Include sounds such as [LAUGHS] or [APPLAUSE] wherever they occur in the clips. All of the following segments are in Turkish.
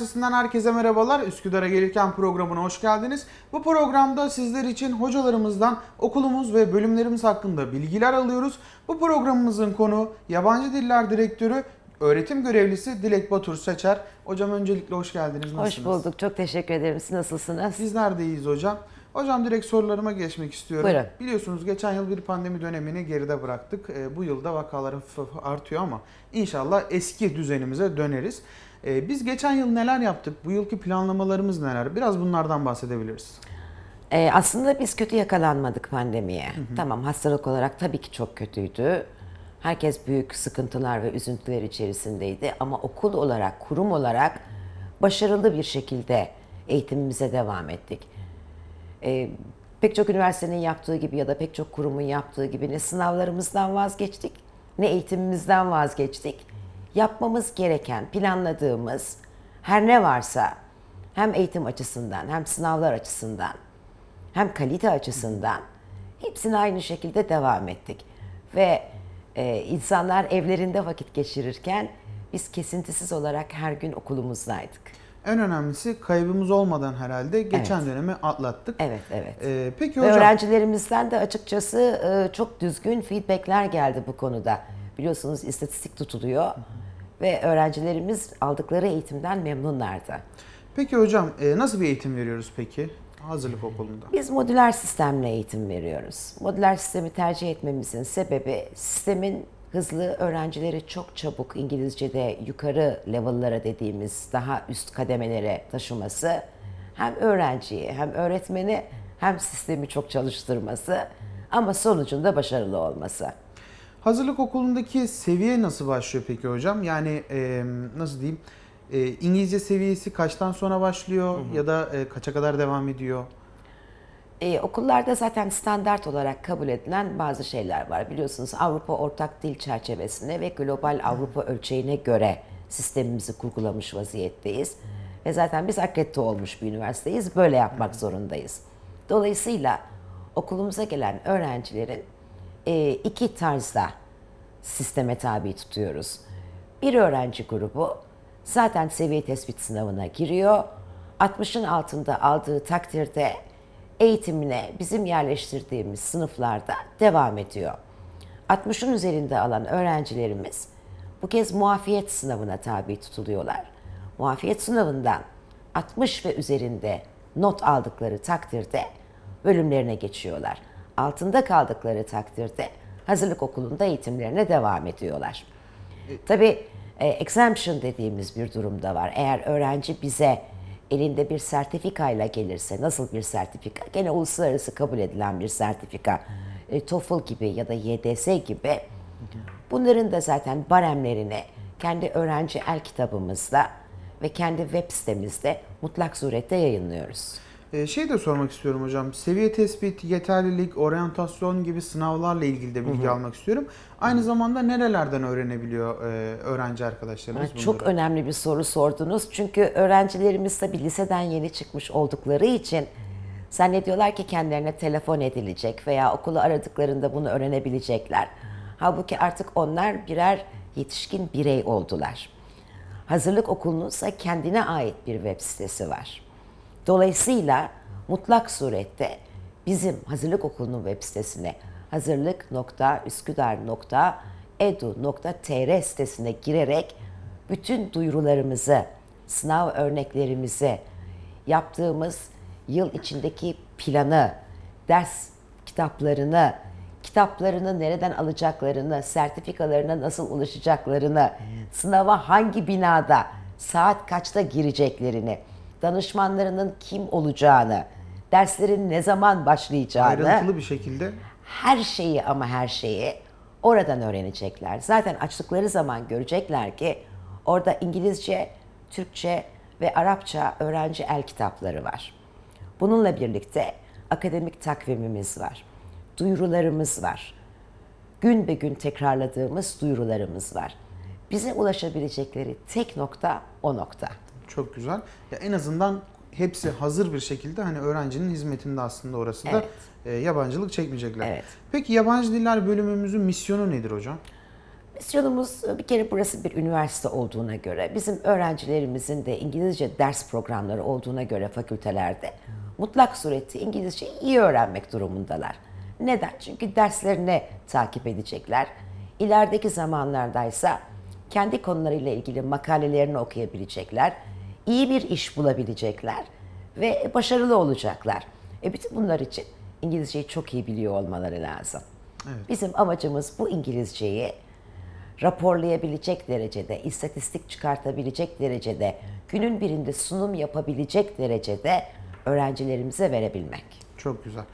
Üniversitesi'nden herkese merhabalar. Üsküdar'a gelirken programına hoş geldiniz. Bu programda sizler için hocalarımızdan okulumuz ve bölümlerimiz hakkında bilgiler alıyoruz. Bu programımızın konu Yabancı Diller Direktörü Öğretim görevlisi Dilek Batur Seçer. Hocam öncelikle hoş geldiniz. Nasılsınız? Hoş bulduk. Çok teşekkür ederim. Siz nasılsınız? Bizler de iyiyiz hocam. Hocam direkt sorularıma geçmek istiyorum. Buyurun. Biliyorsunuz geçen yıl bir pandemi dönemini geride bıraktık. E, bu yılda vakalar artıyor ama inşallah eski düzenimize döneriz. E, biz geçen yıl neler yaptık? Bu yılki planlamalarımız neler? Biraz bunlardan bahsedebiliriz. E, aslında biz kötü yakalanmadık pandemiye. Hı hı. Tamam hastalık olarak tabii ki çok kötüydü. Herkes büyük sıkıntılar ve üzüntüler içerisindeydi ama okul olarak, kurum olarak başarılı bir şekilde eğitimimize devam ettik e, pek çok üniversitenin yaptığı gibi ya da pek çok kurumun yaptığı gibi ne sınavlarımızdan vazgeçtik ne eğitimimizden vazgeçtik. Yapmamız gereken, planladığımız her ne varsa hem eğitim açısından hem sınavlar açısından hem kalite açısından hepsini aynı şekilde devam ettik. Ve e, insanlar evlerinde vakit geçirirken biz kesintisiz olarak her gün okulumuzdaydık. En önemlisi kaybımız olmadan herhalde geçen evet. dönemi atlattık. Evet, evet. Ee, peki hocam. Ve öğrencilerimizden de açıkçası e, çok düzgün feedbackler geldi bu konuda. Biliyorsunuz istatistik tutuluyor ve öğrencilerimiz aldıkları eğitimden memnunlardı. Peki hocam e, nasıl bir eğitim veriyoruz peki? Hazırlık okulunda. Biz modüler sistemle eğitim veriyoruz. Modüler sistemi tercih etmemizin sebebi sistemin hızlı öğrencileri çok çabuk İngilizce'de yukarı level'lara dediğimiz daha üst kademelere taşıması hem öğrenciyi hem öğretmeni hem sistemi çok çalıştırması ama sonucunda başarılı olması. Hazırlık okulundaki seviye nasıl başlıyor peki hocam? Yani e, nasıl diyeyim? E, İngilizce seviyesi kaçtan sonra başlıyor hı hı. ya da e, kaça kadar devam ediyor? e, okullarda zaten standart olarak kabul edilen bazı şeyler var. Biliyorsunuz Avrupa Ortak Dil Çerçevesi'ne ve Global Avrupa Ölçeği'ne göre sistemimizi kurgulamış vaziyetteyiz. Ve zaten biz akredite olmuş bir üniversiteyiz. Böyle yapmak zorundayız. Dolayısıyla okulumuza gelen öğrencilerin e, iki tarzda sisteme tabi tutuyoruz. Bir öğrenci grubu zaten seviye tespit sınavına giriyor. 60'ın altında aldığı takdirde eğitimine bizim yerleştirdiğimiz sınıflarda devam ediyor. 60'ın üzerinde alan öğrencilerimiz bu kez muafiyet sınavına tabi tutuluyorlar. Muafiyet sınavından 60 ve üzerinde not aldıkları takdirde bölümlerine geçiyorlar. Altında kaldıkları takdirde hazırlık okulunda eğitimlerine devam ediyorlar. E, Tabii e, exemption dediğimiz bir durum da var. Eğer öğrenci bize elinde bir sertifikayla gelirse nasıl bir sertifika? Gene uluslararası kabul edilen bir sertifika. E, TOEFL gibi ya da YDS gibi. Bunların da zaten baremlerine kendi öğrenci el kitabımızda ve kendi web sitemizde mutlak surette yayınlıyoruz. Ee, şey de sormak istiyorum hocam. Seviye tespit, yeterlilik, oryantasyon gibi sınavlarla ilgili de bilgi Hı-hı. almak istiyorum. Aynı zamanda nerelerden öğrenebiliyor e, öğrenci arkadaşlarımız bunları? Çok önemli bir soru sordunuz. Çünkü öğrencilerimiz tabii liseden yeni çıkmış oldukları için zannediyorlar ki kendilerine telefon edilecek veya okulu aradıklarında bunu öğrenebilecekler. Halbuki artık onlar birer yetişkin birey oldular. Hazırlık okulunun ise kendine ait bir web sitesi var. Dolayısıyla mutlak surette bizim hazırlık okulunun web sitesine hazırlık.üsküdar.edu.tr sitesine girerek bütün duyurularımızı, sınav örneklerimizi, yaptığımız yıl içindeki planı, ders kitaplarını, kitaplarını nereden alacaklarını, sertifikalarına nasıl ulaşacaklarını, sınava hangi binada, saat kaçta gireceklerini, danışmanlarının kim olacağını, derslerin ne zaman başlayacağını. Ayrıntılı bir şekilde. Her şeyi ama her şeyi oradan öğrenecekler. Zaten açtıkları zaman görecekler ki orada İngilizce, Türkçe ve Arapça öğrenci el kitapları var. Bununla birlikte akademik takvimimiz var. Duyurularımız var. Gün be gün tekrarladığımız duyurularımız var. Bize ulaşabilecekleri tek nokta o nokta. Çok güzel. Ya en azından hepsi hazır bir şekilde hani öğrencinin hizmetinde aslında orası da Evet. e, yabancılık çekmeyecekler. Evet. Peki yabancı diller bölümümüzün misyonu nedir hocam? Misyonumuz e, bir kere burası bir üniversite olduğuna göre, bizim öğrencilerimizin de İngilizce ders programları olduğuna göre fakültelerde mutlak sureti İngilizceyi iyi öğrenmek durumundalar. Neden? Çünkü derslerini takip edecekler. İlerideki zamanlardaysa kendi konularıyla ilgili makalelerini okuyabilecekler iyi bir iş bulabilecekler ve başarılı olacaklar. E bütün bunlar için İngilizceyi çok iyi biliyor olmaları lazım. Evet. Bizim amacımız bu İngilizceyi raporlayabilecek derecede, istatistik çıkartabilecek derecede, günün birinde sunum yapabilecek derecede öğrencilerimize verebilmek. Çok güzel.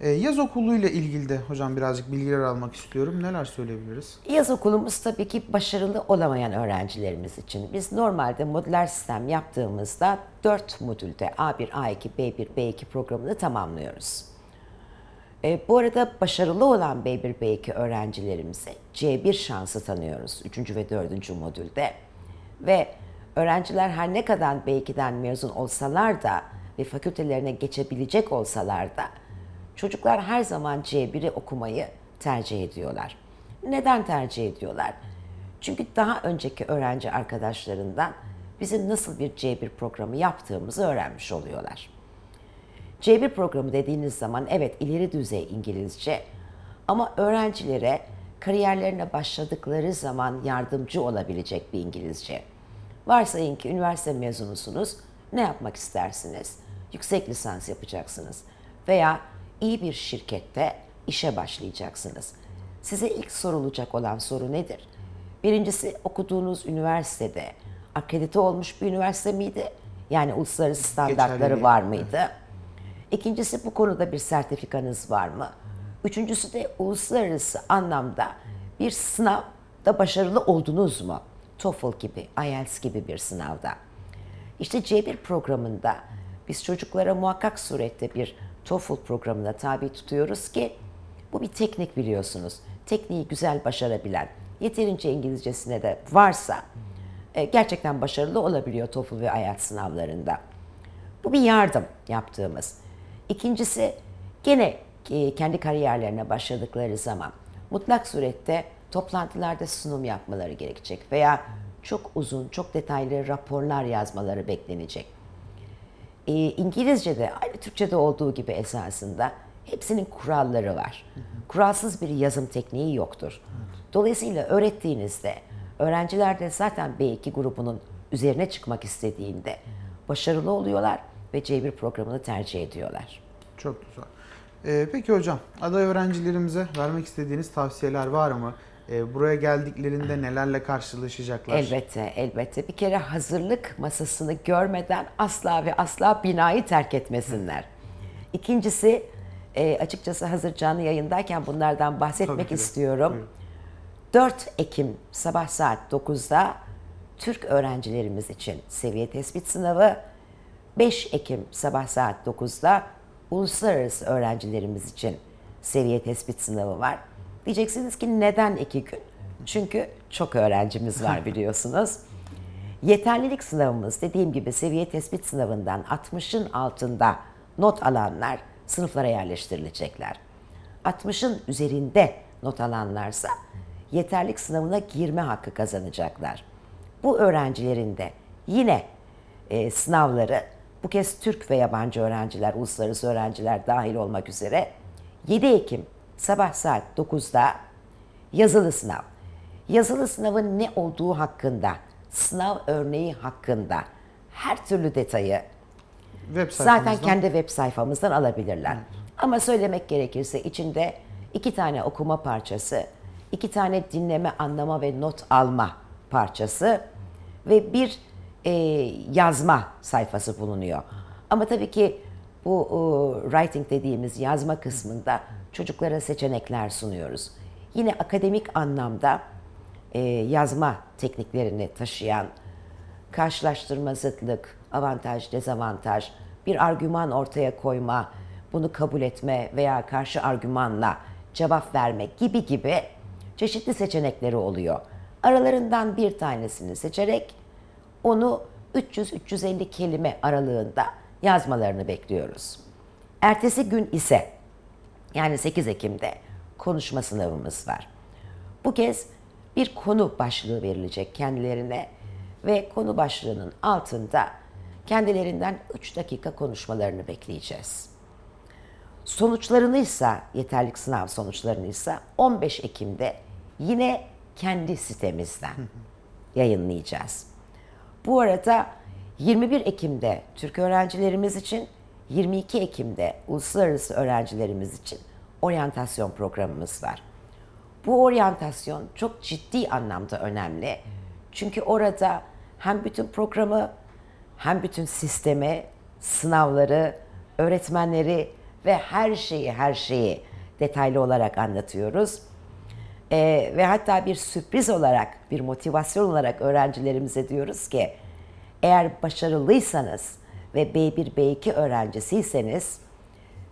Ee, yaz okuluyla ilgili de hocam birazcık bilgiler almak istiyorum. Neler söyleyebiliriz? Yaz okulumuz tabii ki başarılı olamayan öğrencilerimiz için. Biz normalde modüler sistem yaptığımızda 4 modülde A1, A2, B1, B2 programını tamamlıyoruz. E, bu arada başarılı olan B1, B2 öğrencilerimize C1 şansı tanıyoruz 3. ve 4. modülde. Ve öğrenciler her ne kadar B2'den mezun olsalar da ve fakültelerine geçebilecek olsalar da Çocuklar her zaman C1'i okumayı tercih ediyorlar. Neden tercih ediyorlar? Çünkü daha önceki öğrenci arkadaşlarından bizim nasıl bir C1 programı yaptığımızı öğrenmiş oluyorlar. C1 programı dediğiniz zaman evet ileri düzey İngilizce ama öğrencilere kariyerlerine başladıkları zaman yardımcı olabilecek bir İngilizce. Varsayın ki üniversite mezunusunuz, ne yapmak istersiniz? Yüksek lisans yapacaksınız veya iyi bir şirkette işe başlayacaksınız. Size ilk sorulacak olan soru nedir? Birincisi okuduğunuz üniversitede akredite olmuş bir üniversite miydi? Yani uluslararası standartları var mıydı? İkincisi bu konuda bir sertifikanız var mı? Üçüncüsü de uluslararası anlamda bir sınavda başarılı oldunuz mu? TOEFL gibi, IELTS gibi bir sınavda. İşte C1 programında biz çocuklara muhakkak surette bir TOEFL programına tabi tutuyoruz ki bu bir teknik biliyorsunuz. Tekniği güzel başarabilen, yeterince İngilizcesine de varsa e, gerçekten başarılı olabiliyor TOEFL ve IELTS sınavlarında. Bu bir yardım yaptığımız. İkincisi gene e, kendi kariyerlerine başladıkları zaman mutlak surette toplantılarda sunum yapmaları gerekecek veya çok uzun, çok detaylı raporlar yazmaları beklenecek e, İngilizce'de aynı Türkçe'de olduğu gibi esasında hepsinin kuralları var. Kuralsız bir yazım tekniği yoktur. Dolayısıyla öğrettiğinizde öğrenciler de zaten B2 grubunun üzerine çıkmak istediğinde başarılı oluyorlar ve C1 programını tercih ediyorlar. Çok güzel. Ee, peki hocam, aday öğrencilerimize vermek istediğiniz tavsiyeler var mı? Ee, buraya geldiklerinde nelerle karşılaşacaklar? Elbette, elbette. Bir kere hazırlık masasını görmeden asla ve asla binayı terk etmesinler. İkincisi, e, açıkçası hazır canlı yayındayken bunlardan bahsetmek istiyorum. Buyurun. 4 Ekim sabah saat 9'da Türk öğrencilerimiz için seviye tespit sınavı, 5 Ekim sabah saat 9'da uluslararası öğrencilerimiz için seviye tespit sınavı var. Diyeceksiniz ki neden iki gün? Çünkü çok öğrencimiz var [LAUGHS] biliyorsunuz. Yeterlilik sınavımız dediğim gibi seviye tespit sınavından 60'ın altında not alanlar sınıflara yerleştirilecekler. 60'ın üzerinde not alanlarsa yeterlik sınavına girme hakkı kazanacaklar. Bu öğrencilerin de yine e, sınavları bu kez Türk ve yabancı öğrenciler, uluslararası öğrenciler dahil olmak üzere 7 Ekim sabah saat 9'da yazılı sınav. Yazılı sınavın ne olduğu hakkında, sınav örneği hakkında her türlü detayı web zaten kendi web sayfamızdan alabilirler. Ama söylemek gerekirse içinde iki tane okuma parçası, iki tane dinleme, anlama ve not alma parçası ve bir e, yazma sayfası bulunuyor. Ama tabii ki bu e, writing dediğimiz yazma kısmında çocuklara seçenekler sunuyoruz. Yine akademik anlamda e, yazma tekniklerini taşıyan karşılaştırma zıtlık, avantaj, dezavantaj, bir argüman ortaya koyma, bunu kabul etme veya karşı argümanla cevap vermek gibi gibi çeşitli seçenekleri oluyor. Aralarından bir tanesini seçerek onu 300-350 kelime aralığında yazmalarını bekliyoruz. Ertesi gün ise yani 8 Ekim'de konuşma sınavımız var. Bu kez bir konu başlığı verilecek kendilerine ve konu başlığının altında kendilerinden 3 dakika konuşmalarını bekleyeceğiz. Sonuçlarını ise, yeterlik sınav sonuçlarını ise 15 Ekim'de yine kendi sitemizden yayınlayacağız. Bu arada 21 Ekim'de Türk öğrencilerimiz için, 22 Ekim'de uluslararası öğrencilerimiz için oryantasyon programımız var. Bu oryantasyon çok ciddi anlamda önemli. Çünkü orada hem bütün programı hem bütün sistemi, sınavları, öğretmenleri ve her şeyi her şeyi detaylı olarak anlatıyoruz. Ee, ve hatta bir sürpriz olarak, bir motivasyon olarak öğrencilerimize diyoruz ki eğer başarılıysanız ve B1, B2 öğrencisiyseniz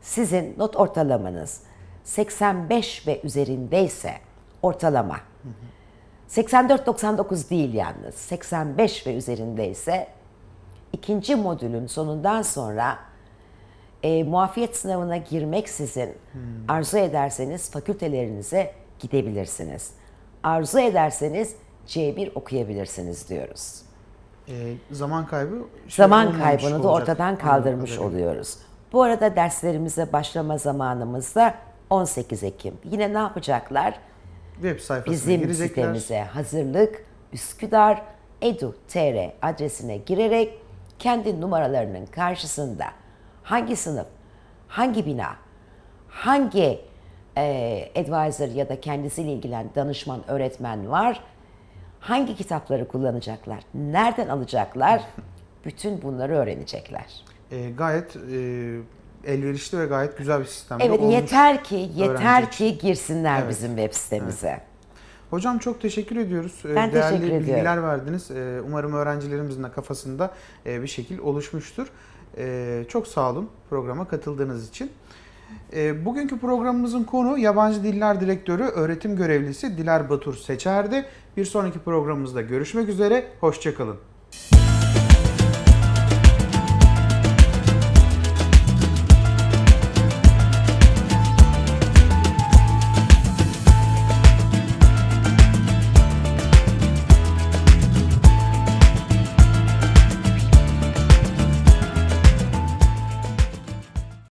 sizin not ortalamanız 85 ve üzerindeyse ortalama 84-99 değil yalnız 85 ve üzerindeyse ikinci modülün sonundan sonra e, muafiyet sınavına girmek sizin hmm. arzu ederseniz fakültelerinize gidebilirsiniz. Arzu ederseniz C1 okuyabilirsiniz diyoruz. Ee, zaman kaybı şey zaman kaybını da ortadan kaldırmış Anladım. oluyoruz. Bu arada derslerimize başlama zamanımız da 18 Ekim. Yine ne yapacaklar? Web sayfasına Bizim girecekler. sitemize hazırlık Üsküdar Tr adresine girerek kendi numaralarının karşısında hangi sınıf, hangi bina, hangi e, advisor ya da kendisiyle ilgilen danışman, öğretmen var hangi kitapları kullanacaklar, nereden alacaklar, [LAUGHS] bütün bunları öğrenecekler. E, gayet e, elverişli ve gayet güzel bir sistem. Evet olmuş yeter ki yeter ki girsinler evet. bizim web sitemize. Evet. Hocam çok teşekkür ediyoruz. Ee, ben Değerli teşekkür bilgiler ediyorum. verdiniz. Ee, umarım öğrencilerimizin de kafasında e, bir şekil oluşmuştur. Çok sağ olun programa katıldığınız için. E, bugünkü programımızın konu Yabancı Diller Direktörü Öğretim Görevlisi Diler Batur Seçer'di. Bir sonraki programımızda görüşmek üzere, hoşçakalın.